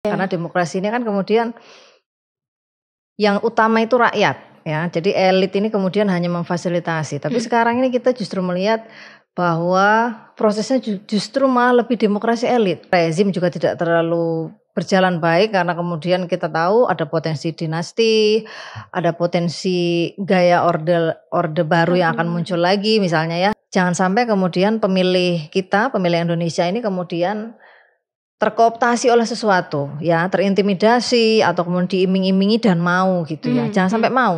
Yeah. Karena demokrasi ini kan kemudian yang utama itu rakyat ya. Jadi elit ini kemudian hanya memfasilitasi. Tapi hmm. sekarang ini kita justru melihat bahwa prosesnya justru malah lebih demokrasi elit. Rezim juga tidak terlalu berjalan baik karena kemudian kita tahu ada potensi dinasti, ada potensi gaya orde orde baru yang akan hmm. muncul lagi misalnya ya. Jangan sampai kemudian pemilih kita, pemilih Indonesia ini kemudian terkooptasi oleh sesuatu ya terintimidasi atau kemudian diiming-imingi dan mau gitu ya hmm. jangan hmm. sampai mau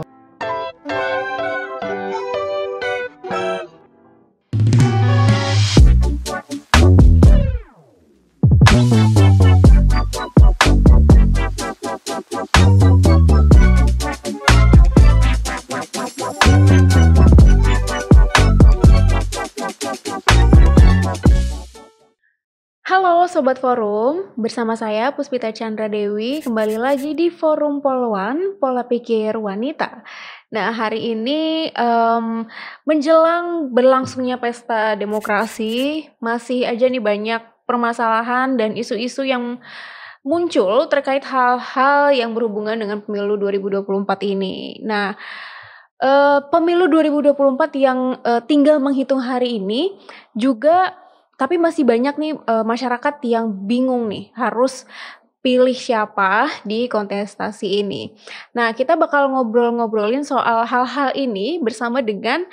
Sobat Forum, bersama saya Puspita Chandra Dewi kembali lagi di Forum Poluan Pola Pikir Wanita. Nah hari ini um, menjelang berlangsungnya pesta demokrasi masih aja nih banyak permasalahan dan isu-isu yang muncul terkait hal-hal yang berhubungan dengan pemilu 2024 ini. Nah, uh, pemilu 2024 yang uh, tinggal menghitung hari ini juga tapi masih banyak nih uh, masyarakat yang bingung nih harus pilih siapa di kontestasi ini. Nah, kita bakal ngobrol-ngobrolin soal hal-hal ini bersama dengan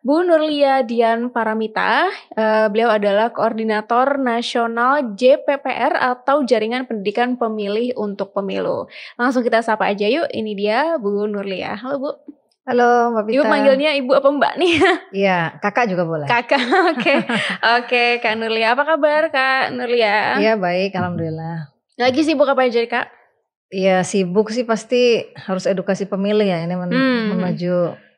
Bu Nurlia Dian Paramita, uh, beliau adalah Koordinator Nasional JPPR atau Jaringan Pendidikan Pemilih untuk Pemilu. Langsung kita sapa aja yuk, ini dia Bu Nurlia. Halo Bu. Halo Mbak Vita. Ibu manggilnya Ibu apa Mbak nih? Iya, Kakak juga boleh. Kakak, oke. oke, Kak Nurlia. Apa kabar Kak Nurlia? Iya, baik. Alhamdulillah. Lagi sibuk apa aja Kak? Iya, sibuk sih pasti harus edukasi pemilih ya. Ini men hmm. menuju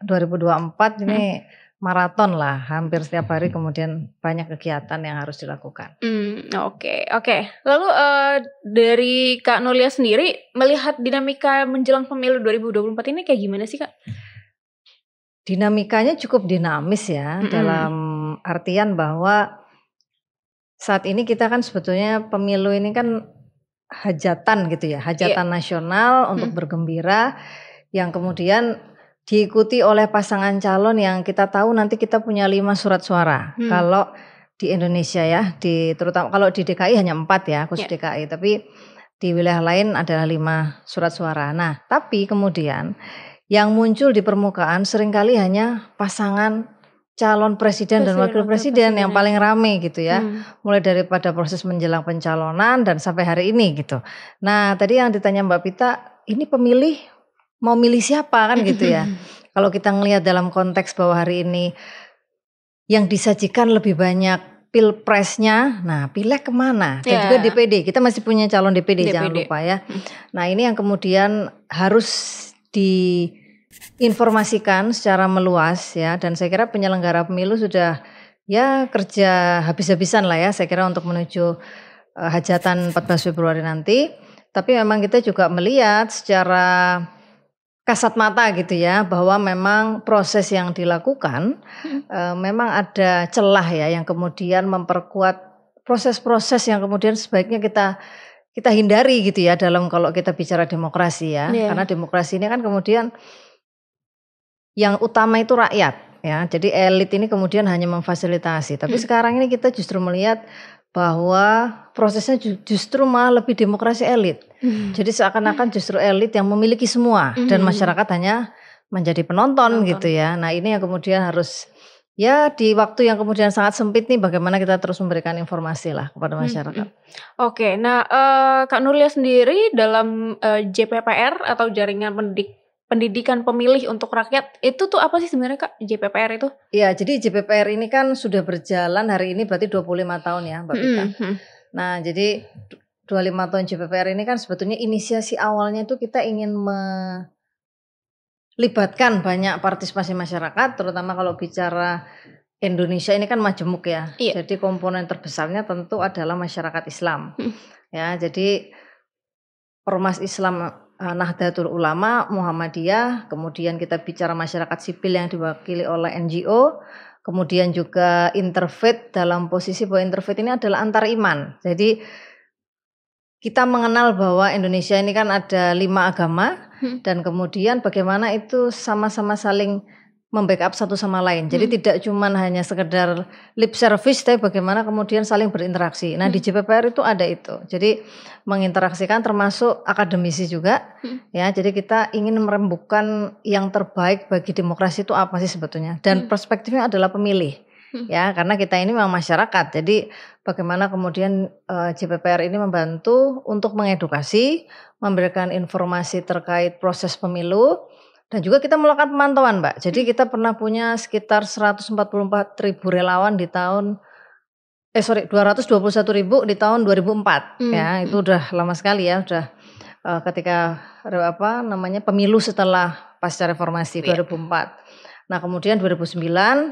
2024 ini hmm. maraton lah. Hampir setiap hari kemudian banyak kegiatan yang harus dilakukan. Oke, hmm, oke. Okay, okay. Lalu uh, dari Kak Nurlia sendiri melihat dinamika menjelang pemilu 2024 ini kayak gimana sih Kak? dinamikanya cukup dinamis ya mm -hmm. dalam artian bahwa saat ini kita kan sebetulnya pemilu ini kan hajatan gitu ya, hajatan yeah. nasional untuk hmm. bergembira yang kemudian diikuti oleh pasangan calon yang kita tahu nanti kita punya lima surat suara. Hmm. Kalau di Indonesia ya, di terutama kalau di DKI hanya empat ya, khusus yeah. DKI, tapi di wilayah lain adalah lima surat suara. Nah, tapi kemudian yang muncul di permukaan seringkali hanya pasangan calon presiden, dan wakil presiden, yang paling ya. rame gitu ya. Hmm. Mulai daripada proses menjelang pencalonan dan sampai hari ini gitu. Nah, tadi yang ditanya Mbak Pita, ini pemilih mau milih siapa kan gitu ya. Kalau kita ngelihat dalam konteks bahwa hari ini yang disajikan lebih banyak pilpresnya, nah pilek kemana? Dan yeah. juga DPD, kita masih punya calon DPD, DPD. jangan lupa ya. Hmm. Nah ini yang kemudian harus diinformasikan secara meluas ya dan saya kira penyelenggara pemilu sudah ya kerja habis-habisan lah ya saya kira untuk menuju uh, hajatan 14 Februari nanti tapi memang kita juga melihat secara kasat mata gitu ya bahwa memang proses yang dilakukan hmm. Eh, memang ada celah ya yang kemudian memperkuat proses-proses yang kemudian sebaiknya kita kita hindari gitu ya dalam kalau kita bicara demokrasi ya. Yeah. Karena demokrasi ini kan kemudian yang utama itu rakyat ya. Jadi elit ini kemudian hanya memfasilitasi. Tapi hmm. sekarang ini kita justru melihat bahwa prosesnya justru malah lebih demokrasi elit. Hmm. Jadi seakan-akan justru elit yang memiliki semua hmm. dan masyarakat hanya menjadi penonton, penonton gitu ya. Nah, ini yang kemudian harus ya di waktu yang kemudian sangat sempit nih bagaimana kita terus memberikan informasi lah kepada hmm, masyarakat. Hmm. Oke, okay, nah uh, Kak Nurlia sendiri dalam uh, eh, JPPR atau Jaringan Pendidik Pendidikan Pemilih untuk Rakyat itu tuh apa sih sebenarnya Kak JPPR itu? Ya jadi JPPR ini kan sudah berjalan hari ini berarti 25 tahun ya Mbak Pita. Hmm, hmm. Nah, jadi 25 tahun JPPR ini kan sebetulnya inisiasi awalnya itu kita ingin me libatkan banyak partisipasi masyarakat, terutama kalau bicara Indonesia ini kan majemuk ya. Iya. Jadi komponen terbesarnya tentu adalah masyarakat Islam. Hmm. Ya, jadi ormas Islam eh, Nahdlatul Ulama, Muhammadiyah, kemudian kita bicara masyarakat sipil yang diwakili oleh NGO, kemudian juga interfaith dalam posisi bahwa interfaith ini adalah antar iman. Jadi kita mengenal bahwa Indonesia ini kan ada lima agama, Hmm. dan kemudian bagaimana itu sama-sama saling membackup satu sama lain. Jadi hmm. tidak cuman hanya sekedar lip service tapi bagaimana kemudian saling berinteraksi. Nah, hmm. di JPPR itu ada itu. Jadi menginteraksikan termasuk akademisi juga hmm. ya. Jadi kita ingin merembukan yang terbaik bagi demokrasi itu apa sih sebetulnya? Dan hmm. perspektifnya adalah pemilih. Hmm. ya karena kita ini memang masyarakat jadi bagaimana kemudian uh, eh, JPPR ini membantu untuk mengedukasi memberikan informasi terkait proses pemilu dan juga kita melakukan pemantauan mbak jadi hmm. kita pernah punya sekitar 144 ribu relawan di tahun eh sorry 221 ribu di tahun 2004 hmm. ya itu hmm. udah lama sekali ya udah uh, ketika apa namanya pemilu setelah pasca reformasi yeah. Iya. 2004 Nah kemudian 2009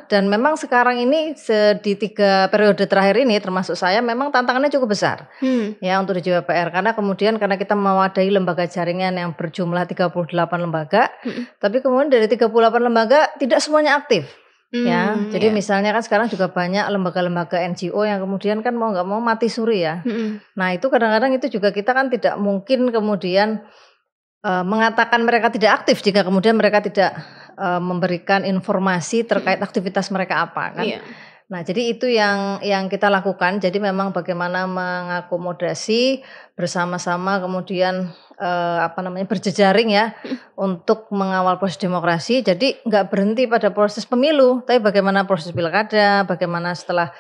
dan memang sekarang ini di tiga periode terakhir ini termasuk saya memang tantangannya cukup besar hmm. ya untuk di JWPR karena kemudian karena kita mewadahi lembaga jaringan yang berjumlah 38 lembaga hmm. tapi kemudian dari 38 lembaga tidak semuanya aktif hmm, ya iya. jadi yeah. misalnya kan sekarang juga banyak lembaga-lembaga NGO yang kemudian kan mau nggak mau mati suri ya hmm. nah itu kadang-kadang itu juga kita kan tidak mungkin kemudian eh, mengatakan mereka tidak aktif jika kemudian mereka tidak uh, memberikan informasi terkait aktivitas mereka apa kan. Iya. Nah, jadi itu yang yang kita lakukan. Jadi memang bagaimana mengakomodasi bersama-sama kemudian uh, apa namanya berjejaring ya mm. untuk mengawal proses demokrasi. Jadi nggak berhenti pada proses pemilu, tapi bagaimana proses pilkada, bagaimana setelah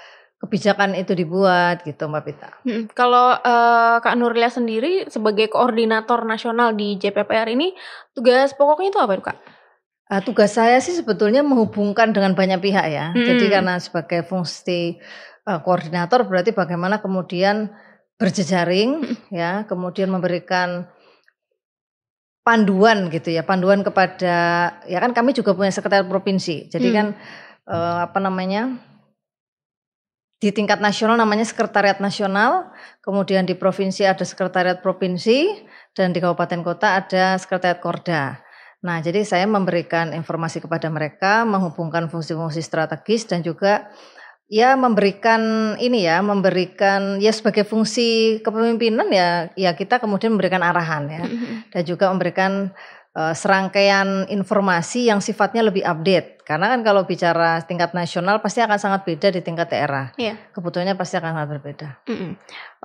kebijakan itu dibuat gitu Mbak Pita. Hmm, kalau uh, Kak Nurlia sendiri sebagai koordinator nasional di JPPR ini tugas pokoknya itu apa Kak? Uh, tugas saya sih sebetulnya menghubungkan dengan banyak pihak ya. Hmm. Jadi karena sebagai fungsi uh, koordinator berarti bagaimana kemudian berjejaring hmm. ya, kemudian memberikan panduan gitu ya, panduan kepada ya kan kami juga punya sekretariat provinsi. Jadi hmm. kan uh, apa namanya? di tingkat nasional namanya sekretariat nasional, kemudian di provinsi ada sekretariat provinsi dan di kabupaten kota ada sekretariat korda. Nah, jadi saya memberikan informasi kepada mereka, menghubungkan fungsi-fungsi strategis dan juga ya memberikan ini ya, memberikan ya sebagai fungsi kepemimpinan ya, ya kita kemudian memberikan arahan ya, mm-hmm. dan juga memberikan uh, serangkaian informasi yang sifatnya lebih update karena kan kalau bicara tingkat nasional pasti akan sangat beda di tingkat daerah. Iya. Kebutuhannya pasti akan sangat berbeda. Mm -mm.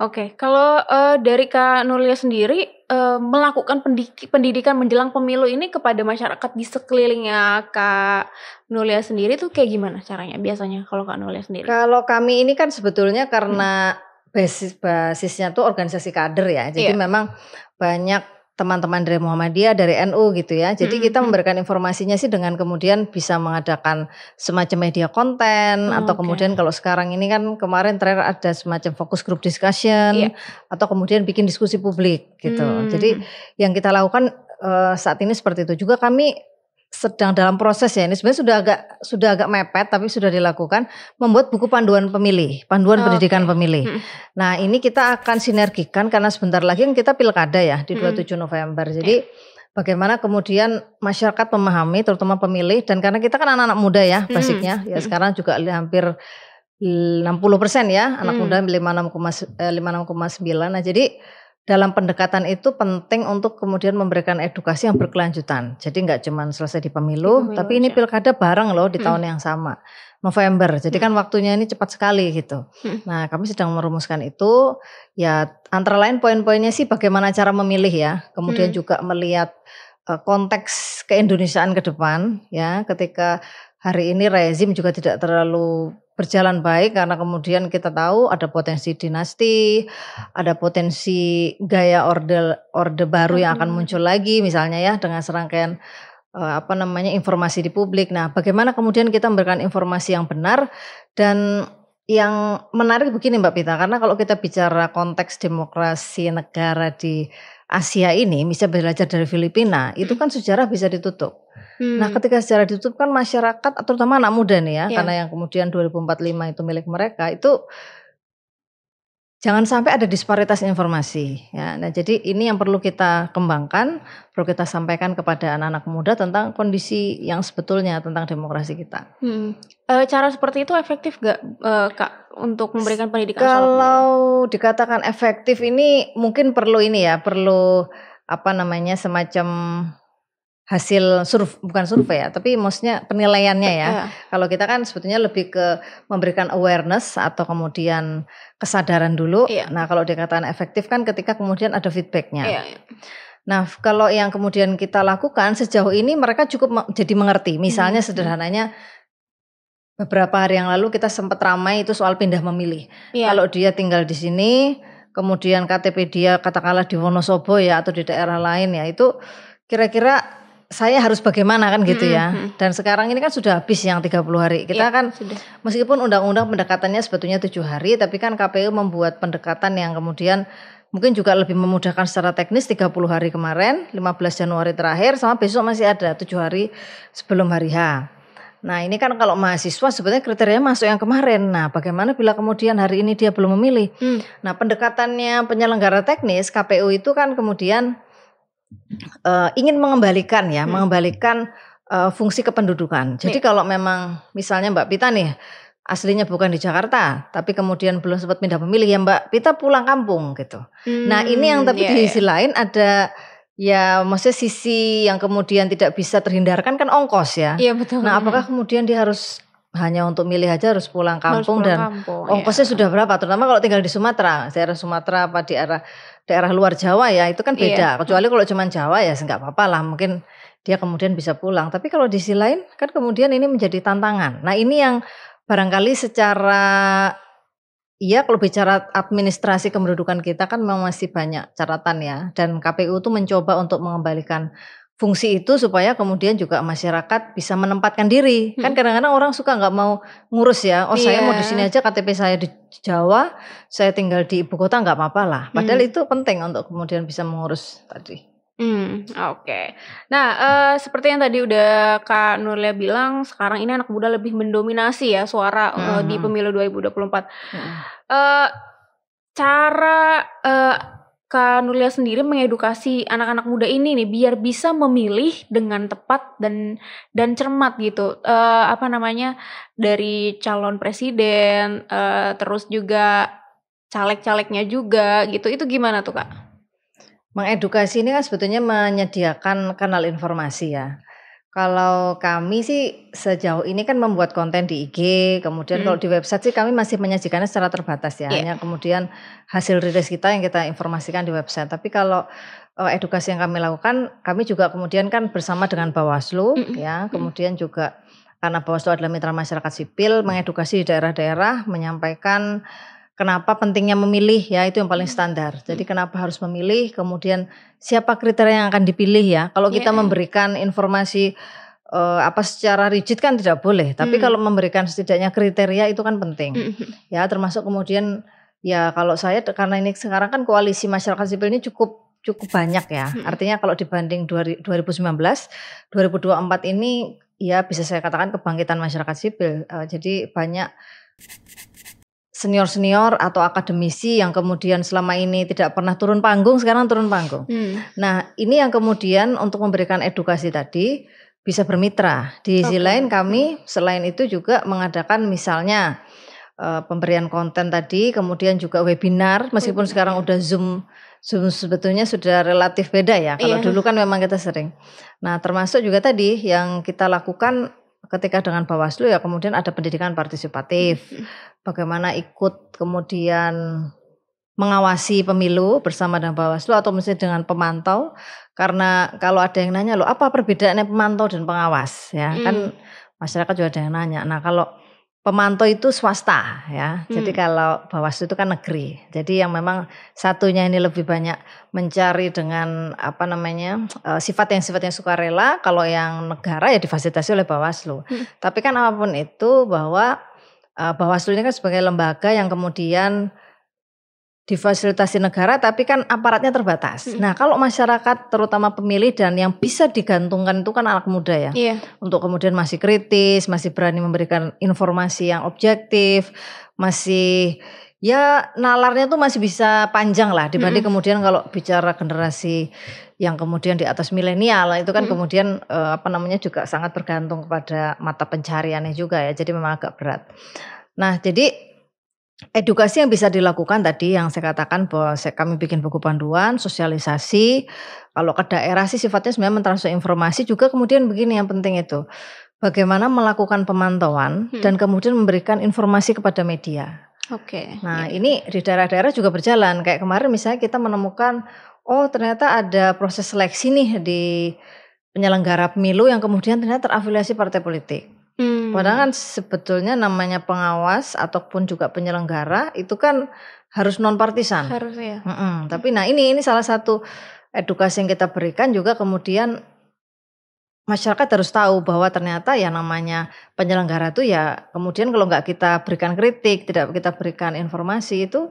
Oke, okay. kalau uh, dari Kak Nulia sendiri uh, melakukan pendidikan menjelang pemilu ini kepada masyarakat di sekelilingnya Kak Nulia sendiri tuh kayak gimana caranya biasanya kalau Kak Nulia sendiri? Kalau kami ini kan sebetulnya karena mm. basis basisnya tuh organisasi kader ya. Jadi iya. memang banyak teman-teman dari Muhammadiyah, dari NU gitu ya. Jadi -hmm. kita hmm. memberikan informasinya sih dengan kemudian bisa mengadakan semacam media konten oh, atau okay. kemudian kalau sekarang ini kan kemarin terakhir ada semacam fokus group discussion yeah. atau kemudian bikin diskusi publik gitu. Hmm. Jadi hmm, yang kita lakukan uh, saat ini seperti itu juga kami sedang dalam proses ya ini sebenarnya sudah agak sudah agak mepet tapi sudah dilakukan membuat buku panduan pemilih panduan oh, pendidikan pemilih. Hmm. Nah ini kita akan sinergikan karena sebentar lagi kan kita pilkada ya di 27 hmm. November jadi okay. bagaimana kemudian masyarakat memahami terutama pemilih dan karena kita kan anak-anak muda ya hmm. basicnya ya hmm. ya sekarang juga hampir 60 persen ya anak hmm. muda 56,9 eh, nah jadi dalam pendekatan itu penting untuk kemudian memberikan edukasi yang berkelanjutan. Jadi nggak cuma selesai di pemilu, di pemilu tapi ini ya. pilkada bareng loh di hmm. tahun yang sama. November. Jadi hmm. kan waktunya ini cepat sekali gitu. Hmm. Nah, kami sedang merumuskan itu ya antara lain poin-poinnya sih bagaimana cara memilih ya. Kemudian hmm. juga melihat uh, konteks keindonesiaan ke depan ya ketika hari ini rezim juga tidak terlalu berjalan baik karena kemudian kita tahu ada potensi dinasti, ada potensi gaya orde orde baru yang akan muncul lagi misalnya ya dengan serangkaian eh, apa namanya informasi di publik. Nah, bagaimana kemudian kita memberikan informasi yang benar dan yang menarik begini Mbak Pita karena kalau kita bicara konteks demokrasi negara di Asia ini bisa belajar dari Filipina, itu kan sejarah bisa ditutup. Hmm. Nah, ketika sejarah ditutup kan masyarakat, terutama anak muda nih ya, yeah. karena yang kemudian 2045 itu milik mereka, itu jangan sampai ada disparitas informasi. Ya, nah jadi ini yang perlu kita kembangkan, perlu kita sampaikan kepada anak-anak muda tentang kondisi yang sebetulnya tentang demokrasi kita. Hmm. E, cara seperti itu efektif gak e, eh, kak untuk memberikan pendidikan? Kalau soal dikatakan efektif ini mungkin perlu ini ya, perlu apa namanya semacam hasil surf bukan survei ya tapi maksudnya penilaiannya ya iya. kalau kita kan sebetulnya lebih ke memberikan awareness atau kemudian kesadaran dulu iya. nah kalau dikatakan efektif kan ketika kemudian ada feedbacknya iya. iya. nah kalau yang kemudian kita lakukan sejauh ini mereka cukup jadi mengerti misalnya hmm, hmm. sederhananya beberapa hari yang lalu kita sempat ramai itu soal pindah memilih iya. kalau dia tinggal di sini kemudian KTP dia katakanlah di Wonosobo ya atau di daerah lain ya itu kira-kira saya harus bagaimana kan gitu ya. Mm-hmm. Dan sekarang ini kan sudah habis yang 30 hari. Kita ya, kan sudah. meskipun undang-undang pendekatannya sebetulnya tujuh hari, tapi kan KPU membuat pendekatan yang kemudian mungkin juga lebih memudahkan secara teknis 30 hari kemarin, 15 Januari terakhir sama besok masih ada tujuh hari sebelum hari H. Nah ini kan kalau mahasiswa sebetulnya kriterianya masuk yang kemarin. Nah bagaimana bila kemudian hari ini dia belum memilih? Hmm. Nah pendekatannya penyelenggara teknis KPU itu kan kemudian uh, ingin mengembalikan ya, hmm. mengembalikan uh, fungsi kependudukan. Jadi hmm. kalau memang misalnya Mbak Pita nih aslinya bukan di Jakarta, tapi kemudian belum sempat pindah pemilih ya Mbak Pita pulang kampung gitu. Hmm, nah ini yang hmm, tapi yeah, di ya. sisi yeah. lain ada ya maksudnya sisi yang kemudian tidak bisa terhindarkan kan ongkos ya. Iya yeah, betul. Nah apakah hmm. kemudian dia harus hanya untuk milih aja harus pulang kampung harus pulang dan kampung, ya. ongkosnya sudah berapa terutama kalau tinggal di Sumatera daerah Sumatera apa di arah daerah luar Jawa ya itu kan beda. Iya. Kecuali kalau cuma Jawa ya nggak apa-apa lah mungkin dia kemudian bisa pulang. Tapi kalau di sisi lain kan kemudian ini menjadi tantangan. Nah ini yang barangkali secara Iya, kalau bicara administrasi kependudukan kita kan memang masih banyak catatan ya, dan KPU tuh mencoba untuk mengembalikan fungsi itu supaya kemudian juga masyarakat bisa menempatkan diri. Hmm. Kan kadang-kadang orang suka nggak mau ngurus ya. Oh yeah. saya mau di iya. sini aja KTP saya di Jawa, saya tinggal di ibu kota nggak apa-apa lah. Hmm. Padahal hmm. itu penting untuk kemudian bisa mengurus tadi. Hmm, oke. Okay. Nah, uh, seperti yang tadi udah Kak Nurlia bilang, sekarang ini anak muda lebih mendominasi ya suara eh, hmm. uh, di pemilu 2024. Hmm. Uh, cara uh, Kak Nulia sendiri mengedukasi anak-anak muda ini nih biar bisa memilih dengan tepat dan dan cermat gitu uh, apa namanya dari calon presiden uh, terus juga caleg-calegnya juga gitu itu gimana tuh kak? Mengedukasi ini kan sebetulnya menyediakan kanal informasi ya kalau kami sih sejauh ini kan membuat konten di IG, kemudian hmm. kalau di website sih kami masih menyajikannya secara terbatas ya, yeah. hanya kemudian hasil rilis kita yang kita informasikan di website. Tapi kalau e, edukasi yang kami lakukan, kami juga kemudian kan bersama dengan Bawaslu mm -hmm. ya, hmm. kemudian juga karena Bawaslu adalah mitra masyarakat sipil, hmm. mengedukasi di daerah-daerah, menyampaikan kenapa pentingnya memilih ya itu yang paling hmm. standar. Jadi hmm. kenapa harus memilih, kemudian siapa kriteria yang akan dipilih ya. Kalau iya, kita iya. memberikan informasi uh, apa secara rigid kan tidak boleh, tapi mm. kalau memberikan setidaknya kriteria itu kan penting. Hmm, -hmm. Ya termasuk kemudian ya kalau saya karena ini sekarang kan koalisi masyarakat sipil ini cukup cukup banyak ya. Mm. Artinya kalau dibanding 2019, 2024 ini ya bisa saya katakan kebangkitan masyarakat sipil. Uh, jadi banyak senior-senior atau akademisi yang kemudian selama ini tidak pernah turun panggung sekarang turun panggung. Hmm. Nah, ini yang kemudian untuk memberikan edukasi tadi bisa bermitra. Di sisi lain kami selain itu juga mengadakan misalnya uh, pemberian konten tadi, kemudian juga webinar meskipun hmm. sekarang ya. udah Zoom Zoom sebetulnya sudah relatif beda ya. Kalau yeah. dulu kan memang kita sering. Nah, termasuk juga tadi yang kita lakukan ketika dengan Bawaslu ya kemudian ada pendidikan partisipatif. Mm-hmm. Bagaimana ikut kemudian mengawasi pemilu bersama dengan Bawaslu atau mesti dengan pemantau karena kalau ada yang nanya lo apa perbedaannya pemantau dan pengawas ya hmm. kan mm. masyarakat juga ada yang nanya. Nah, kalau pemantau itu swasta ya. Hmm. Jadi kalau Bawaslu itu kan negeri. Jadi yang memang satunya ini lebih banyak mencari dengan apa namanya eh, sifat yang sifatnya sukarela. Kalau yang negara ya difasilitasi oleh Bawaslu. Hmm. Tapi kan apapun itu bahwa eh, Bawaslu ini kan sebagai lembaga yang kemudian difasilitasi negara tapi kan aparatnya terbatas. Hmm. Nah, kalau masyarakat terutama pemilih dan yang bisa digantungkan itu kan anak muda ya. Yeah. Untuk kemudian masih kritis, masih berani memberikan informasi yang objektif, masih ya nalarnya tuh masih bisa panjang lah dibanding hmm. kemudian kalau bicara generasi yang kemudian di atas milenial nah, itu kan hmm. kemudian eh, apa namanya juga sangat bergantung kepada mata pencariannya juga ya. Jadi memang agak berat. Nah, jadi edukasi yang bisa dilakukan tadi yang saya katakan bahwa kami bikin buku panduan, sosialisasi. Kalau ke daerah sih sifatnya sebenarnya mentransfer informasi juga kemudian begini yang penting itu. Bagaimana melakukan pemantauan hmm. dan kemudian memberikan informasi kepada media. Oke. Okay. Nah, yeah. ini di daerah-daerah juga berjalan. Kayak kemarin misalnya kita menemukan oh ternyata ada proses seleksi nih di penyelenggara pemilu yang kemudian ternyata terafiliasi partai politik. Hmm. Padahal kan sebetulnya namanya pengawas ataupun juga penyelenggara itu kan harus non partisan. Harus ya. Mm -mm. Tapi nah ini ini salah satu edukasi yang kita berikan juga kemudian masyarakat harus tahu bahwa ternyata ya namanya penyelenggara itu ya kemudian kalau nggak kita berikan kritik, tidak kita berikan informasi itu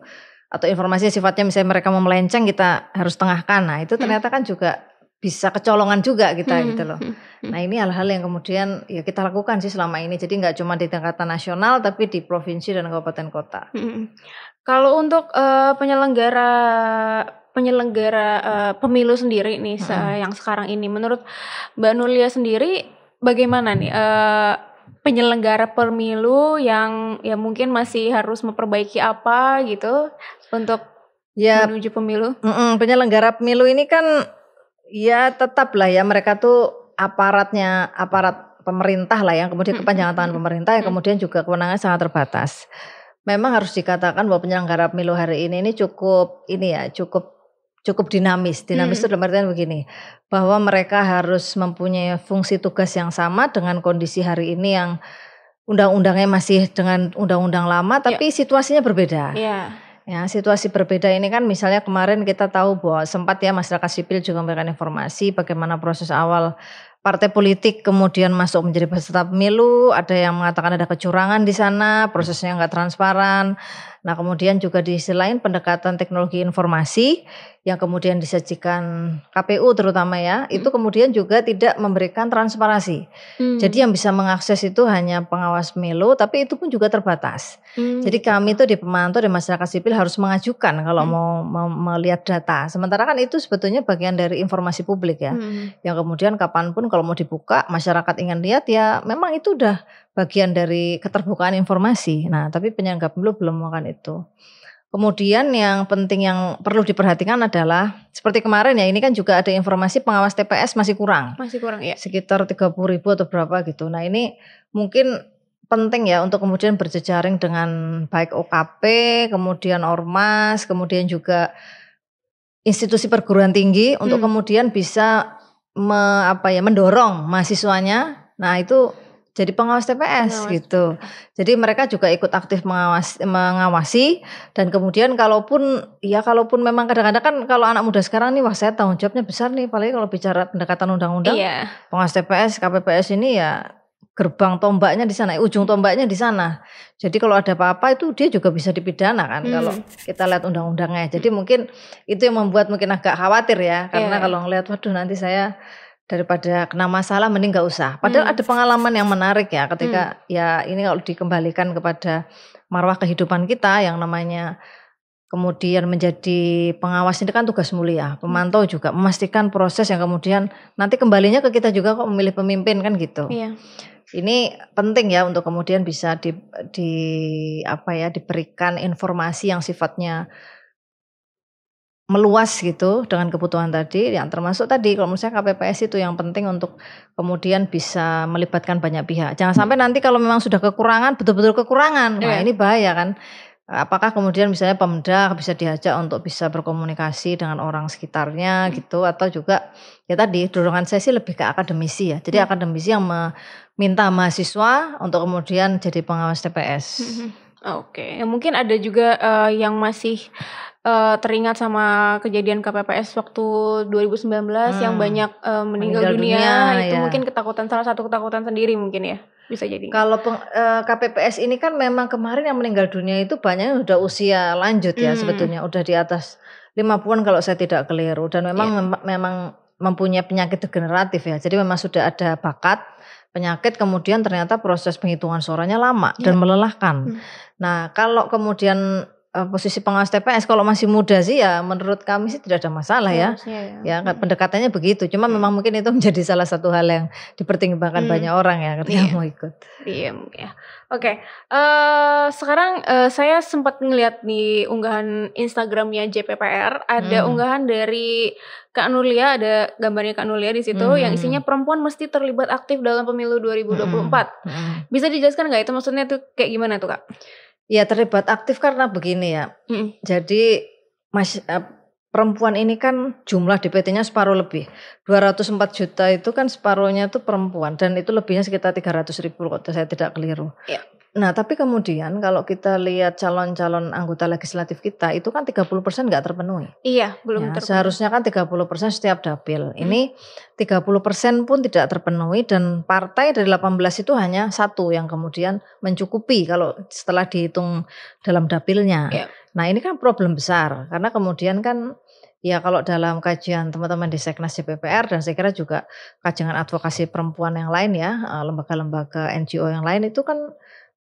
atau informasi sifatnya misalnya mereka mau melenceng kita harus tengahkan. Nah, itu hmm. ternyata kan juga bisa kecolongan juga kita hmm. gitu loh. Hmm. Hmm. Nah ini hal-hal yang kemudian ya kita lakukan sih selama ini. Jadi nggak cuma di tingkatan nasional tapi di provinsi dan kabupaten kota. Hmm. Kalau untuk uh, penyelenggara penyelenggara uh, pemilu sendiri nih hmm. yang sekarang ini, menurut Mbak Nulia sendiri bagaimana nih? Uh, penyelenggara pemilu yang ya mungkin masih harus memperbaiki apa gitu untuk ya, menuju pemilu. Mm -mm, penyelenggara pemilu ini kan Iya lah ya mereka tuh aparatnya aparat pemerintah lah yang kemudian kepanjangan tangan pemerintah yang kemudian juga kewenangannya sangat terbatas. Memang harus dikatakan bahwa penyelenggara pemilu hari ini ini cukup ini ya cukup cukup dinamis. Dinamis hmm. itu dalam artian begini, bahwa mereka harus mempunyai fungsi tugas yang sama dengan kondisi hari ini yang undang-undangnya masih dengan undang-undang lama, ya. tapi ya. situasinya berbeda. Iya. Ya, situasi berbeda ini kan misalnya kemarin kita tahu bahwa sempat ya masyarakat sipil juga memberikan informasi bagaimana proses awal partai politik kemudian masuk menjadi peserta pemilu, ada yang mengatakan ada kecurangan di sana, prosesnya nggak transparan, Nah, kemudian juga di sisi lain pendekatan teknologi informasi yang kemudian disajikan KPU terutama ya, hmm. itu kemudian juga tidak memberikan transparansi. Hmm. Jadi yang bisa mengakses itu hanya pengawas Melo, tapi itu pun juga terbatas. Hmm. Jadi gitu. kami itu di pemantau dan masyarakat sipil harus mengajukan kalau hmm. mau, mau melihat data. Sementara kan itu sebetulnya bagian dari informasi publik ya, hmm. yang kemudian kapanpun kalau mau dibuka masyarakat ingin lihat ya, memang itu udah bagian dari keterbukaan informasi. Nah, tapi penyangga pemilu belum melakukan itu. Kemudian yang penting yang perlu diperhatikan adalah seperti kemarin ya ini kan juga ada informasi pengawas TPS masih kurang. Masih kurang ya. Sekitar 30 ribu atau berapa gitu. Nah ini mungkin penting ya untuk kemudian berjejaring dengan baik OKP, kemudian Ormas, kemudian juga institusi perguruan tinggi hmm. untuk kemudian bisa me, apa ya mendorong mahasiswanya. Nah itu jadi pengawas TPS pengawas. gitu. Jadi mereka juga ikut aktif mengawasi, mengawasi dan kemudian kalaupun ya kalaupun memang kadang-kadang kan kalau anak muda sekarang nih wah saya tanggung jawabnya besar nih paling kalau bicara pendekatan undang-undang iya. pengawas TPS KPPS ini ya gerbang tombaknya di sana, eh, ujung hmm. tombaknya di sana. Jadi kalau ada apa-apa itu dia juga bisa dipidana kan hmm. kalau kita lihat undang-undangnya. Jadi mungkin itu yang membuat mungkin agak khawatir ya karena yeah. kalau ngelihat waduh nanti saya daripada kena masalah mending gak usah. Padahal hmm. ada pengalaman yang menarik ya ketika hmm. ya ini kalau dikembalikan kepada marwah kehidupan kita yang namanya kemudian menjadi pengawas ini kan tugas mulia, hmm. pemantau hmm. juga memastikan proses yang kemudian nanti kembalinya ke kita juga kok memilih pemimpin kan gitu. Iya. Ini penting ya untuk kemudian bisa di, di apa ya diberikan informasi yang sifatnya meluas gitu dengan kebutuhan tadi yang termasuk tadi kalau misalnya KPPS itu yang penting untuk kemudian bisa melibatkan banyak pihak jangan sampai nanti kalau memang sudah kekurangan betul-betul kekurangan yeah. nah iya. ini bahaya kan apakah kemudian misalnya Pemda bisa diajak untuk bisa berkomunikasi dengan orang sekitarnya hmm. gitu atau juga ya tadi dorongan saya sih lebih ke akademisi ya jadi hmm. akademisi yang meminta mahasiswa untuk kemudian jadi pengawas TPS hmm, hmm, hmm. oke okay. mungkin ada juga uh, yang masih uh, teringat sama kejadian KPPS waktu 2019 hmm. yang banyak uh, meninggal, meninggal dunia, dunia itu ya. mungkin ketakutan salah satu ketakutan sendiri mungkin ya bisa jadi. Kalau uh, eh, KPPS ini kan memang kemarin yang meninggal dunia itu banyak yang udah usia lanjut ya hmm. sebetulnya udah di atas 50-an kalau saya tidak keliru dan memang yeah. mem memang mempunyai penyakit degeneratif ya. Jadi memang sudah ada bakat penyakit kemudian ternyata proses penghitungan suaranya lama yeah. dan melelahkan. Hmm. Nah, kalau kemudian Eh, posisi pengawas TPS kalau masih muda sih ya menurut kami sih tidak ada masalah ya. Ya, ya. ya pendekatannya begitu. Cuma hmm. memang mungkin itu menjadi salah satu hal yang dipertimbangkan hmm. banyak orang ya ketika yeah. mau ikut. Iya, yeah. Oke. Okay. Uh, eh, sekarang uh, saya sempat ngeliat di unggahan Instagramnya JPPR ada hmm. unggahan dari Kak Nulia ada gambarnya Kak Nulia di situ hmm. yang isinya perempuan mesti terlibat aktif dalam pemilu 2024. Hmm. Hmm. Bisa dijelaskan nggak itu maksudnya tuh kayak gimana tuh Kak? Ya terlibat aktif karena begini ya. Mm. Jadi mas, eh, perempuan ini kan jumlah DPT-nya separuh lebih. 204 juta itu kan separuhnya itu perempuan dan itu lebihnya sekitar 300 ribu kalau saya tidak keliru. Yeah. Nah, tapi kemudian kalau kita lihat calon-calon anggota legislatif kita itu kan 30% nggak terpenuhi. Iya, belum ya, terpenuhi. Seharusnya kan 30% setiap dapil. Hmm. Ini 30% pun tidak terpenuhi dan partai dari 18 itu hanya satu yang kemudian mencukupi kalau setelah dihitung dalam dapilnya. Iya. Nah, ini kan problem besar karena kemudian kan ya kalau dalam kajian teman-teman di Seknas CPPR dan saya kira juga kajian advokasi perempuan yang lain ya, eh, lembaga-lembaga NGO yang lain itu kan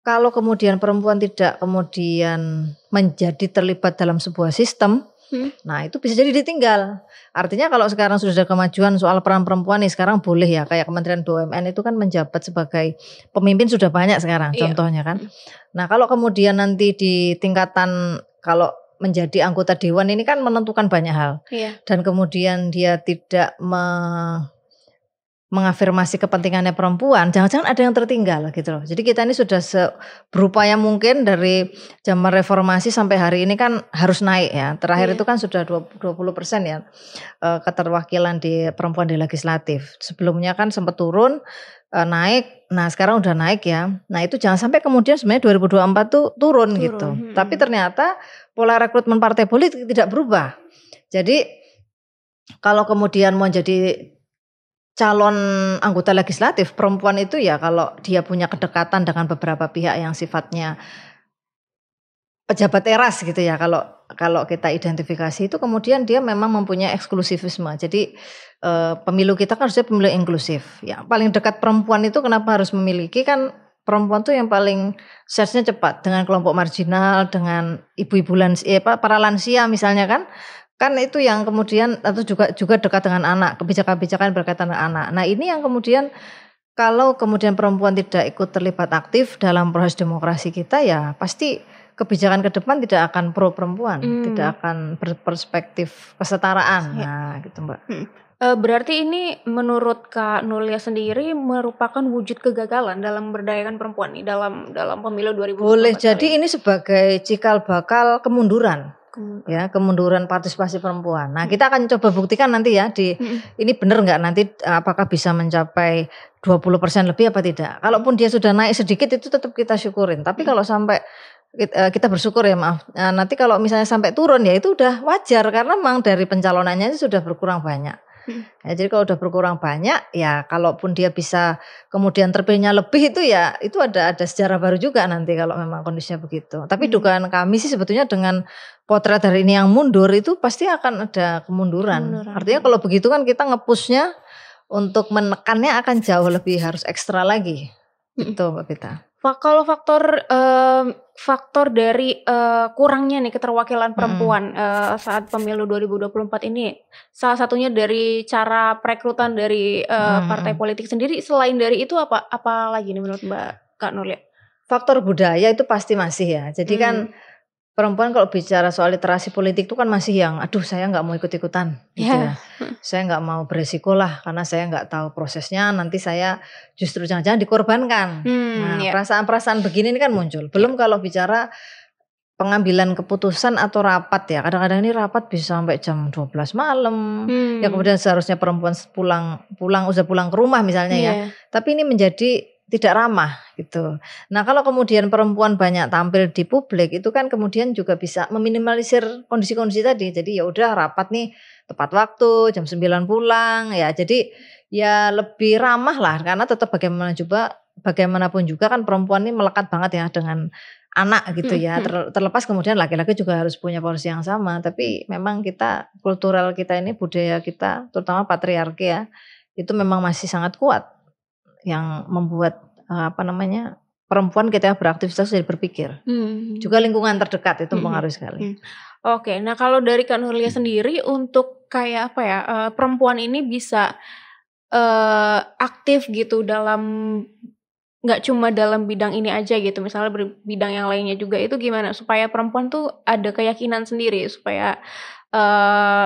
kalau kemudian perempuan tidak kemudian menjadi terlibat dalam sebuah sistem, hmm. nah itu bisa jadi ditinggal. Artinya kalau sekarang sudah ada kemajuan soal peran perempuan nih sekarang boleh ya kayak Kementerian BUMN itu kan menjabat sebagai pemimpin sudah banyak sekarang iya. contohnya kan. Hmm. Nah, kalau kemudian nanti di tingkatan kalau menjadi anggota dewan ini kan menentukan banyak hal. Iya. Dan kemudian dia tidak me mengafirmasi kepentingannya perempuan, jangan-jangan ada yang tertinggal gitu loh. Jadi kita ini sudah berupaya mungkin dari zaman reformasi sampai hari ini kan harus naik ya. Terakhir yeah. itu kan sudah 20 persen ya e, keterwakilan di perempuan di legislatif. Sebelumnya kan sempat turun e, naik, nah sekarang udah naik ya. Nah itu jangan sampai kemudian sebenarnya 2024 tuh turun, turun. gitu. Hmm. Tapi ternyata pola rekrutmen partai politik tidak berubah. Jadi kalau kemudian mau jadi calon anggota legislatif perempuan itu ya kalau dia punya kedekatan dengan beberapa pihak yang sifatnya pejabat teras gitu ya kalau kalau kita identifikasi itu kemudian dia memang mempunyai eksklusivisme jadi e, pemilu kita kan harusnya pemilu inklusif ya paling dekat perempuan itu kenapa harus memiliki kan perempuan tuh yang paling searchnya cepat dengan kelompok marginal dengan ibu-ibu lansia para lansia misalnya kan kan itu yang kemudian atau juga juga dekat dengan anak kebijakan-kebijakan berkaitan dengan anak. Nah ini yang kemudian kalau kemudian perempuan tidak ikut terlibat aktif dalam proses demokrasi kita ya pasti kebijakan ke depan tidak akan pro perempuan, hmm. tidak akan berperspektif kesetaraan. Ya. Nah gitu mbak. Hmm. Eh, berarti ini menurut Kak Nulia sendiri merupakan wujud kegagalan dalam berdayakan perempuan nih dalam dalam pemilu 2024. Boleh jadi ini sebagai cikal bakal kemunduran ya kemunduran partisipasi perempuan. Nah hmm. kita akan coba buktikan nanti ya di hmm. ini benar nggak nanti e, apakah bisa mencapai 20% lebih apa tidak. Kalaupun dia sudah naik sedikit itu tetap kita syukurin. Tapi hmm. kalau sampai e, kita bersyukur ya maaf. Nah, nanti kalau misalnya sampai turun ya itu udah wajar karena memang dari pencalonannya sudah berkurang banyak. Ya, jadi kalau udah berkurang banyak ya kalaupun dia bisa kemudian terpilihnya lebih itu ya itu ada ada sejarah baru juga nanti kalau memang kondisinya begitu. Tapi hmm. dugaan kami sih sebetulnya dengan potret hari ini yang mundur itu pasti akan ada kemunduran. kemunduran. Artinya kalau begitu kan kita ngepusnya untuk menekannya akan jauh lebih harus ekstra lagi. Itu hmm. Mbak Pita. Kalau faktor uh, faktor dari uh, kurangnya nih keterwakilan hmm. perempuan hmm. uh, saat pemilu 2024 ini, salah satunya dari cara perekrutan dari uh, hmm. partai hmm. politik sendiri. Selain dari itu apa apa lagi nih menurut Mbak Kak Nurlia? Faktor budaya itu pasti masih ya. Jadi hmm. kan perempuan kalau bicara soal literasi politik itu kan masih yang aduh saya nggak mau ikut-ikutan gitu yeah. ya. Saya nggak mau beresiko lah karena saya nggak tahu prosesnya nanti saya justru jangan-jangan dikorbankan. Hmm, nah, yeah. perasaan-perasaan begini ini kan muncul. Belum yeah. kalau bicara pengambilan keputusan atau rapat ya. Kadang-kadang ini rapat bisa sampai jam 12 malam. Ya, hmm. Ya kemudian seharusnya perempuan pulang pulang usai pulang ke rumah misalnya yeah. ya. Iya. Tapi ini menjadi tidak ramah gitu. Nah kalau kemudian perempuan banyak tampil di publik itu kan kemudian juga bisa meminimalisir kondisi-kondisi tadi. Jadi ya udah rapat nih tepat waktu jam 9 pulang ya. Jadi ya lebih ramah lah karena tetap bagaimana juga bagaimanapun juga kan perempuan ini melekat banget ya dengan anak gitu ya. Mm-hmm. terlepas kemudian laki-laki juga harus punya porsi yang sama. Tapi memang kita kultural kita ini budaya kita terutama patriarki ya itu memang masih sangat kuat yang membuat eh, apa namanya perempuan kita beraktivitas jadi berpikir. Hmm. Juga lingkungan terdekat itu mempengaruhi hmm. sekali. Hmm. Oke, nah kalau dari Kanurlia hmm. sendiri untuk kayak apa ya uh, perempuan ini bisa uh, aktif gitu dalam nggak cuma dalam bidang ini aja gitu, misalnya bidang yang lainnya juga itu gimana supaya perempuan tuh ada keyakinan sendiri supaya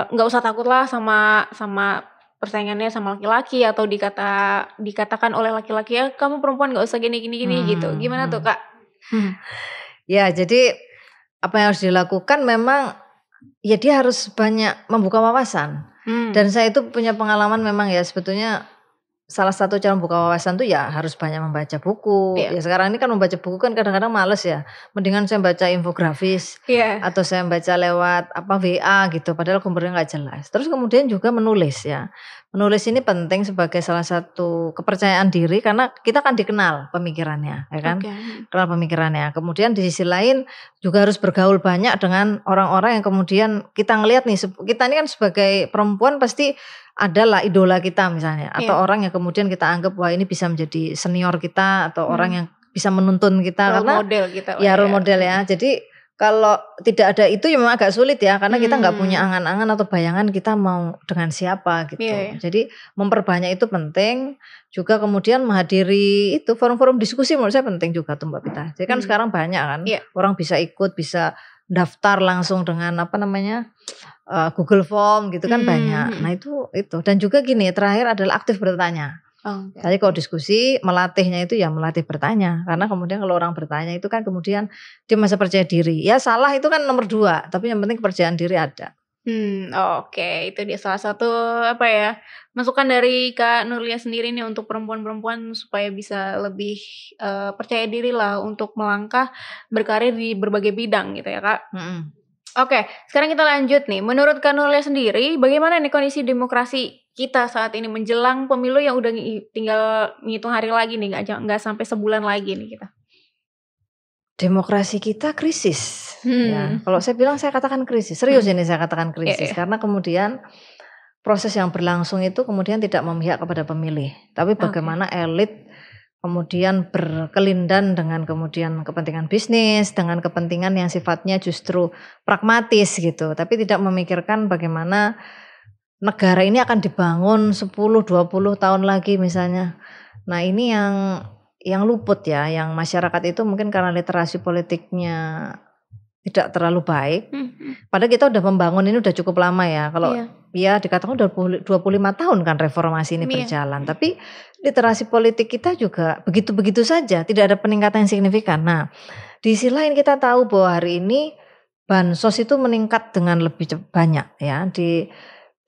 nggak uh, usah takut lah sama sama persaingannya sama laki-laki atau dikata dikatakan oleh laki-laki ya kamu perempuan nggak usah gini gini gini hmm. gitu gimana hmm. tuh kak? Hmm. Ya jadi apa yang harus dilakukan memang ya dia harus banyak membuka wawasan hmm. dan saya itu punya pengalaman memang ya sebetulnya salah satu cara buka wawasan tuh ya harus banyak membaca buku. Yeah. Ya sekarang ini kan membaca buku kan kadang-kadang males ya. Mendingan saya baca infografis yeah. atau saya baca lewat apa WA gitu padahal kumpulnya nggak jelas. Terus kemudian juga menulis ya menulis ini penting sebagai salah satu kepercayaan diri karena kita akan dikenal pemikirannya, ya kan? Okay. Kenal pemikirannya. Kemudian di sisi lain juga harus bergaul banyak dengan orang-orang yang kemudian kita ngelihat nih, kita ini kan sebagai perempuan pasti adalah idola kita misalnya, iya. atau orang yang kemudian kita anggap wah ini bisa menjadi senior kita atau hmm. orang yang bisa menuntun kita role karena model kita, ya, ya role model ya. Hmm. Jadi kalau tidak ada itu ya memang agak sulit ya karena kita nggak hmm. punya angan-angan atau bayangan kita mau dengan siapa gitu. Yeah, iya. Jadi memperbanyak itu penting juga kemudian menghadiri itu forum-forum diskusi menurut saya penting juga tuh Mbak Pita. Jadi kan hmm. sekarang banyak kan yeah. orang bisa ikut bisa daftar langsung dengan apa namanya uh, Google Form gitu kan hmm. banyak. Hmm. Nah itu itu dan juga gini terakhir adalah aktif bertanya. Oh, okay. Jadi kalau diskusi melatihnya itu ya melatih bertanya karena kemudian kalau orang bertanya itu kan kemudian dia masih percaya diri. Ya salah itu kan nomor dua, tapi yang penting kepercayaan diri ada. Hmm, oke okay. itu dia salah satu apa ya masukan dari Kak Nurlia sendiri nih untuk perempuan-perempuan supaya bisa lebih uh, percaya diri lah untuk melangkah berkarir di berbagai bidang gitu ya Kak. -hmm. Oke, sekarang kita lanjut nih. Menurut Kak Nurlia sendiri, bagaimana nih kondisi demokrasi kita saat ini menjelang pemilu yang udah tinggal ngitung hari lagi nih, nggak nggak sampai sebulan lagi nih kita. Demokrasi kita krisis. Hmm. Ya. Kalau saya bilang saya katakan krisis, serius hmm. ini saya katakan krisis yeah, yeah. karena kemudian proses yang berlangsung itu kemudian tidak memihak kepada pemilih, tapi bagaimana okay. elit kemudian berkelindan dengan kemudian kepentingan bisnis, dengan kepentingan yang sifatnya justru pragmatis gitu, tapi tidak memikirkan bagaimana negara ini akan dibangun 10 20 tahun lagi misalnya. Nah, ini yang yang luput ya, yang masyarakat itu mungkin karena literasi politiknya tidak terlalu baik. Hmm. hmm. Padahal kita udah membangun ini udah cukup lama ya. Kalau iya. ya dikatakan udah 25 tahun kan reformasi ini iya. berjalan, tapi literasi politik kita juga begitu-begitu saja, tidak ada peningkatan yang signifikan. Nah, di sisi lain kita tahu bahwa hari ini bansos itu meningkat dengan lebih banyak ya di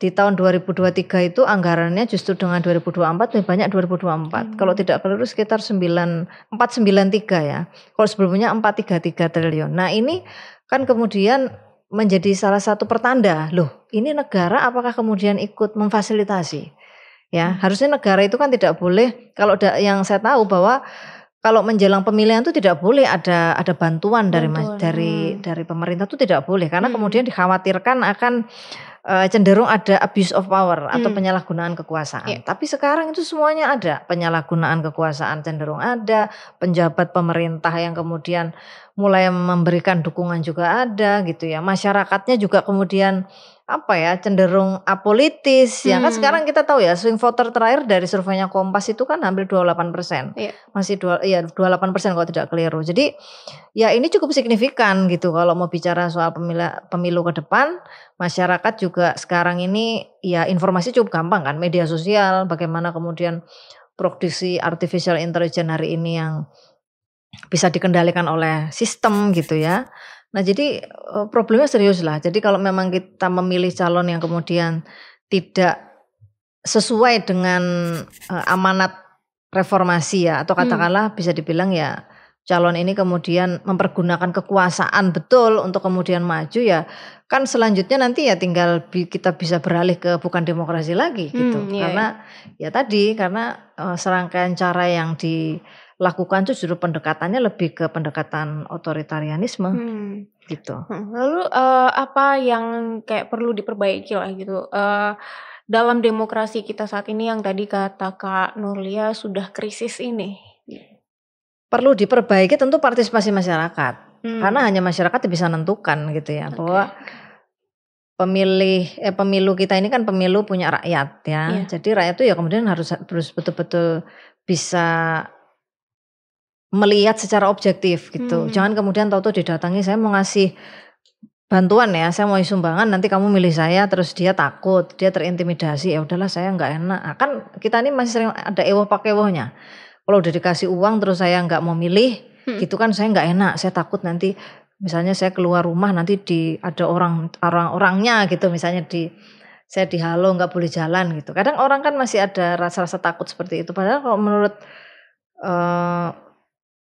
di tahun 2023 itu anggarannya justru dengan 2024 lebih banyak 2024. Hmm. Kalau tidak keliru sekitar 9 493 ya. Kalau sebelumnya 433 triliun. Nah, ini kan kemudian menjadi salah satu pertanda, loh, ini negara apakah kemudian ikut memfasilitasi? Ya, hmm. harusnya negara itu kan tidak boleh kalau da, yang saya tahu bahwa kalau menjelang pemilihan itu tidak boleh ada ada bantuan, bantuan. dari dari hmm. dari pemerintah itu tidak boleh karena hmm. kemudian dikhawatirkan akan uh, cenderung ada abuse of power atau hmm. penyalahgunaan kekuasaan. Yeah. Tapi sekarang itu semuanya ada penyalahgunaan kekuasaan cenderung ada, penjabat pemerintah yang kemudian mulai memberikan dukungan juga ada gitu ya. Masyarakatnya juga kemudian apa ya cenderung apolitis hmm. ya kan hmm. sekarang kita tahu ya swing voter terakhir dari surveinya Kompas itu kan hampir 28 persen yeah. masih dua ya 28 persen kalau tidak keliru jadi ya ini cukup signifikan gitu kalau mau bicara soal pemilu pemilu ke depan masyarakat juga sekarang ini ya informasi cukup gampang kan media sosial bagaimana kemudian produksi artificial intelligence hari ini yang bisa dikendalikan oleh sistem gitu ya Nah jadi eh, problemnya serius lah. Jadi kalau memang kita memilih calon yang kemudian tidak sesuai dengan uh, amanat reformasi ya atau hmm. katakanlah hmm. bisa dibilang ya calon ini kemudian mempergunakan kekuasaan betul untuk kemudian maju ya kan selanjutnya nanti ya tinggal bi kita bisa beralih ke bukan demokrasi lagi gitu hmm, yeah. karena ya tadi karena uh, serangkaian cara yang di lakukan itu justru pendekatannya lebih ke pendekatan otoritarianisme hmm. gitu. Hmm. Lalu uh, apa yang kayak perlu diperbaiki lah gitu uh, dalam demokrasi kita saat ini yang tadi kata Kak Nurlia sudah krisis ini. Perlu diperbaiki tentu partisipasi masyarakat hmm. karena hanya masyarakat yang bisa menentukan gitu ya okay. bahwa pemilih eh, pemilu kita ini kan pemilu punya rakyat ya. Yeah. Jadi rakyat itu ya kemudian harus betul-betul bisa melihat secara objektif gitu. Hmm. Jangan kemudian tahu-tahu didatangi saya mau ngasih bantuan ya, saya mau sumbangan nanti kamu milih saya terus dia takut, dia terintimidasi. Ya udahlah saya nggak enak. Nah, kan kita ini masih sering ada ewoh pakai ewohnya. Kalau udah dikasih uang terus saya nggak mau milih, hmm. gitu kan saya nggak enak. Saya takut nanti misalnya saya keluar rumah nanti di ada orang orang-orangnya gitu misalnya di saya dihalo nggak boleh jalan gitu. Kadang orang kan masih ada rasa-rasa takut seperti itu. Padahal kalau menurut uh,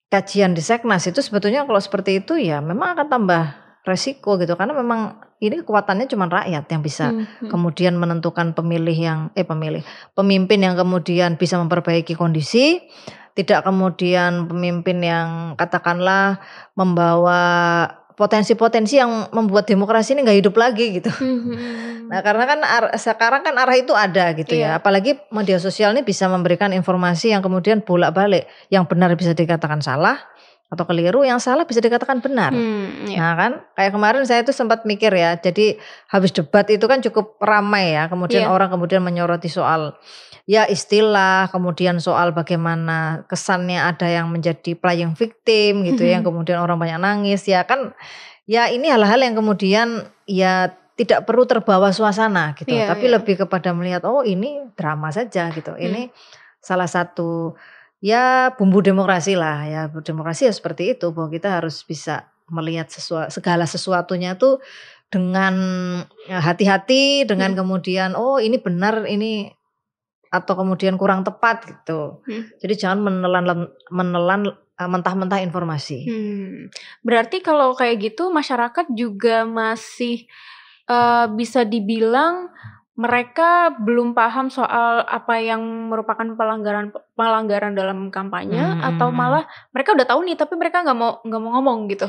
kajian di Seknas itu sebetulnya kalau seperti itu ya memang akan tambah resiko gitu karena memang ini kekuatannya cuma rakyat yang bisa hmm, hmm. kemudian menentukan pemilih yang eh pemilih pemimpin yang kemudian bisa memperbaiki kondisi tidak kemudian pemimpin yang katakanlah membawa potensi-potensi yang membuat demokrasi ini nggak hidup lagi gitu. Mm-hmm. Nah karena kan sekarang kan arah itu ada gitu yeah. ya. Iya. Apalagi media sosial ini bisa memberikan informasi yang kemudian bolak-balik. Yang benar bisa dikatakan salah atau keliru, yang salah bisa dikatakan benar. Mm, yeah. Nah kan kayak kemarin saya itu sempat mikir ya. Jadi habis debat itu kan cukup ramai ya. Kemudian yeah. orang kemudian menyoroti soal ya istilah, kemudian soal bagaimana kesannya ada yang menjadi playing victim gitu mm-hmm. ya, yang mhm. kemudian orang banyak nangis ya kan ya ini hal-hal yang kemudian ya tidak perlu terbawa suasana gitu, yeah, tapi yeah. lebih kepada melihat oh ini drama saja gitu. Mm. Ini salah satu ya bumbu demokrasi lah ya demokrasi ya seperti itu bahwa kita harus bisa melihat sesuatu segala sesuatunya tuh dengan ya, hati-hati dengan hmm. kemudian oh ini benar ini atau kemudian kurang tepat gitu. Hmm. Jadi jangan menelan menelan eh, mentah-mentah informasi. Hmm. Berarti kalau kayak gitu masyarakat juga masih uh, bisa dibilang mereka belum paham soal apa yang merupakan pelanggaran pelanggaran dalam kampanye hmm. hmm atau hmm. malah mereka udah tahu nih tapi mereka nggak mau nggak mau ngomong gitu.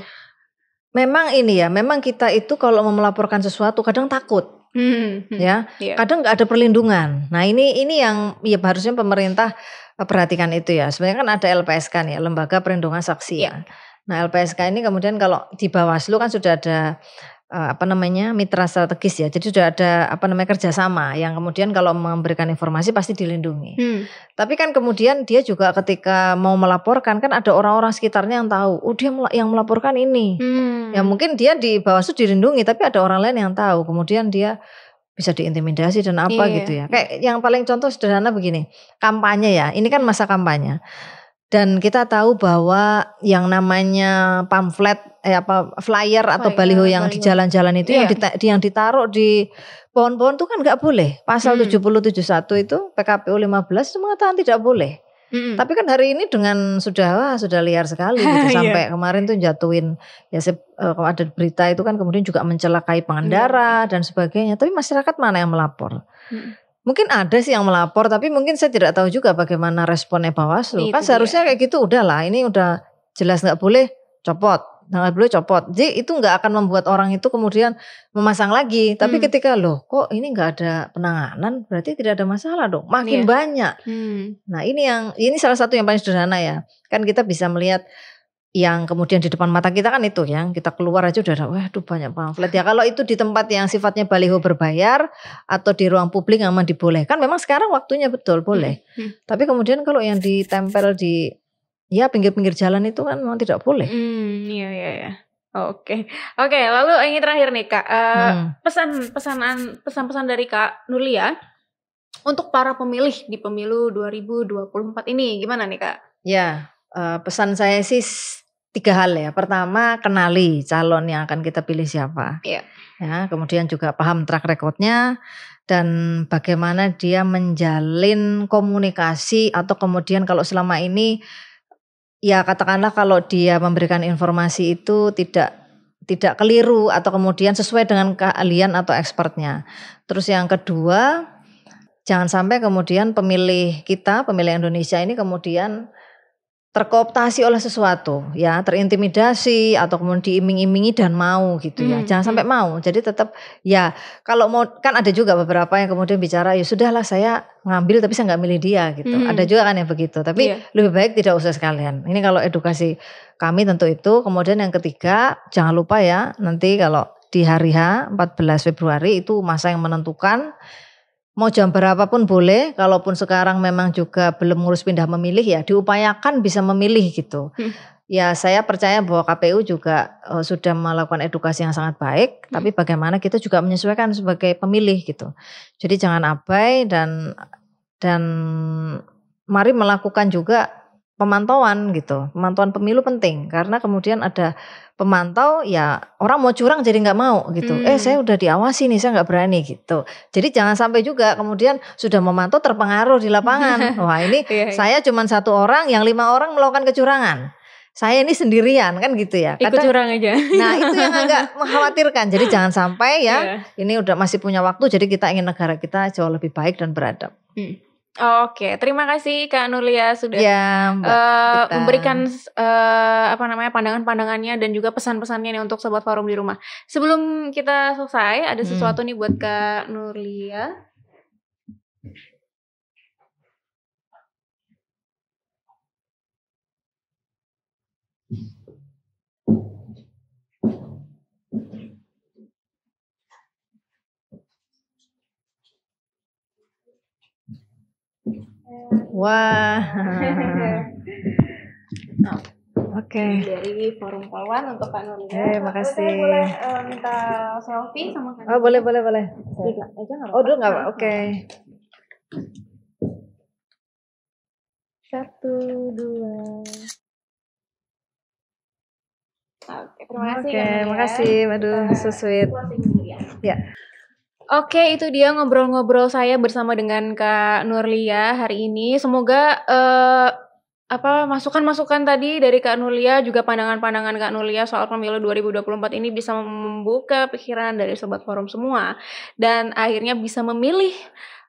Memang ini ya, memang kita itu kalau mau melaporkan sesuatu kadang takut. Hmm, hmm, ya, yeah. kadang nggak ada perlindungan. Nah ini ini yang ya harusnya pemerintah eh, perhatikan itu ya. Sebenarnya kan ada LPSK nih, Lembaga Perlindungan Saksi yeah. ya. Nah LPSK ini kemudian kalau di Bawaslu kan sudah ada Eh, apa namanya mitra strategis ya. Jadi sudah ada apa namanya kerjasama yang kemudian kalau memberikan informasi pasti dilindungi. Hmm. Tapi kan kemudian dia juga ketika mau melaporkan kan ada orang-orang sekitarnya yang tahu. Oh dia yang melaporkan ini. Hmm. Ya mungkin dia di Bawaslu dilindungi tapi ada orang lain yang tahu. Kemudian dia bisa diintimidasi dan apa iya. gitu ya. Kayak yang paling contoh sederhana begini, kampanye ya. Ini kan masa kampanye. Dan kita tahu bahwa yang namanya pamflet eh apa flyer atau flyer, baliho yang baliho. di jalan-jalan itu iya. yang di, yang ditaruh di pohon-pohon itu kan nggak boleh. Pasal hmm. 771 itu PKPU 15 itu mengatakan tidak boleh. Mm-hmm. Tapi kan hari ini dengan sudah wah sudah liar sekali gitu iya. sampai yeah. kemarin tuh jatuhin ya se, uh, eh, ada berita itu kan kemudian juga mencelakai pengendara mm-hmm. dan sebagainya. Tapi masyarakat mana yang melapor? Mm-hmm. Mungkin ada sih yang melapor, tapi mungkin saya tidak tahu juga bagaimana responnya Bawaslu. kan seharusnya kayak gitu udahlah, ini udah jelas nggak boleh copot tanggal nah, beliau copot. Jadi itu nggak akan membuat orang itu kemudian memasang lagi. Tapi hmm. ketika loh kok ini nggak ada penanganan berarti tidak ada masalah dong. Makin yeah. banyak. Hmm. Nah ini yang ini salah satu yang paling sederhana ya. Kan kita bisa melihat yang kemudian di depan mata kita kan itu yang kita keluar aja udah ada tuh banyak pamflet ya kalau itu di tempat yang sifatnya baliho berbayar atau di ruang publik aman dibolehkan memang sekarang waktunya betul boleh Hmm. hmm. tapi kemudian kalau yang ditempel di ya pinggir-pinggir jalan itu kan memang tidak boleh. Hmm, iya iya iya. Oke, okay. oke. Okay, lalu ini terakhir nih kak, uh, hmm. pesan pesan-pesan dari kak Nulia ya. untuk para pemilih di pemilu 2024 ini gimana nih kak? Ya, uh, pesan saya sih tiga hal ya. Pertama kenali calon yang akan kita pilih siapa. Iya. Ya, kemudian juga paham track recordnya dan bagaimana dia menjalin komunikasi atau kemudian kalau selama ini ya katakanlah kalau dia memberikan informasi itu tidak tidak keliru atau kemudian sesuai dengan keahlian atau expertnya. Terus yang kedua, jangan sampai kemudian pemilih kita, pemilih Indonesia ini kemudian terkooptasi oleh sesuatu ya terintimidasi atau kemudian diiming-imingi dan mau gitu ya hmm. jangan hmm. sampai mau jadi tetap ya kalau mau kan ada juga beberapa yang kemudian bicara ya sudahlah saya ngambil tapi saya nggak milih dia gitu hmm. hmm. ada juga kan yang begitu tapi yeah. lebih baik tidak usah sekalian ini kalau edukasi kami tentu itu kemudian yang ketiga jangan lupa ya nanti kalau di hari H 14 Februari itu masa yang menentukan mau jam berapapun boleh, kalaupun sekarang memang juga belum ngurus pindah memilih ya diupayakan bisa memilih gitu. Hmm. Ya saya percaya bahwa KPU juga uh, sudah melakukan edukasi yang sangat baik, hmm. tapi bagaimana kita juga menyesuaikan sebagai pemilih gitu. Jadi jangan abai dan dan mari melakukan juga pemantauan gitu. Pemantauan pemilu penting karena kemudian ada pemantau ya orang mau curang jadi nggak mau gitu. Hmm. Eh saya udah diawasi nih saya nggak berani gitu. Jadi jangan sampai juga kemudian sudah memantau terpengaruh di lapangan. Wah ini yeah, iya. saya cuma satu orang yang lima orang melakukan kecurangan saya ini sendirian kan gitu ya. Kata, Ikut curang aja. Nah itu yang agak mengkhawatirkan. Jadi jangan sampai ya yeah. ini udah masih punya waktu. Jadi kita ingin negara kita jauh lebih baik dan beradab. Hmm. Oke, terima kasih Kak Nulia sudah ya, uh, memberikan uh, apa namanya pandangan-pandangannya dan juga pesan-pesannya nih untuk sobat forum di rumah. Sebelum kita selesai, ada hmm. sesuatu hmm. nih buat Kak Nulia. Wah. Oke. Okay. Dari forum Polwan untuk Pak Nurina. Eh, kasih. Saya boleh uh, minta selfie sama Kak. Oh, boleh, boleh, boleh. Dulu Oh, dulu nggak Pak. Nah, Oke. Okay. Satu, dua. Oke, terima kasih. Oke, okay, ya, terima ya. kasih. Aduh, so sweet. Ya. Yeah. Oke, itu dia ngobrol-ngobrol saya bersama dengan Kak Nurlia hari ini. Semoga uh, apa masukan-masukan tadi dari Kak Nurlia juga pandangan-pandangan Kak Nurlia soal pemilu 2024 ini bisa membuka pikiran dari sobat forum semua dan akhirnya bisa memilih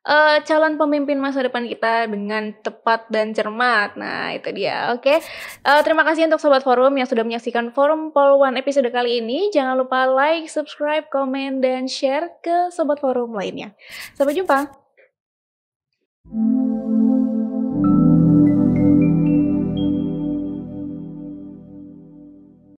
uh, calon pemimpin masa depan kita dengan tepat dan cermat. Nah, itu dia. Oke. Okay. Uh, eh, terima kasih untuk sobat forum yang sudah menyaksikan forum Polwan episode kali ini. Jangan lupa like, subscribe, komen dan share ke sobat forum lainnya. Sampai jumpa. Thank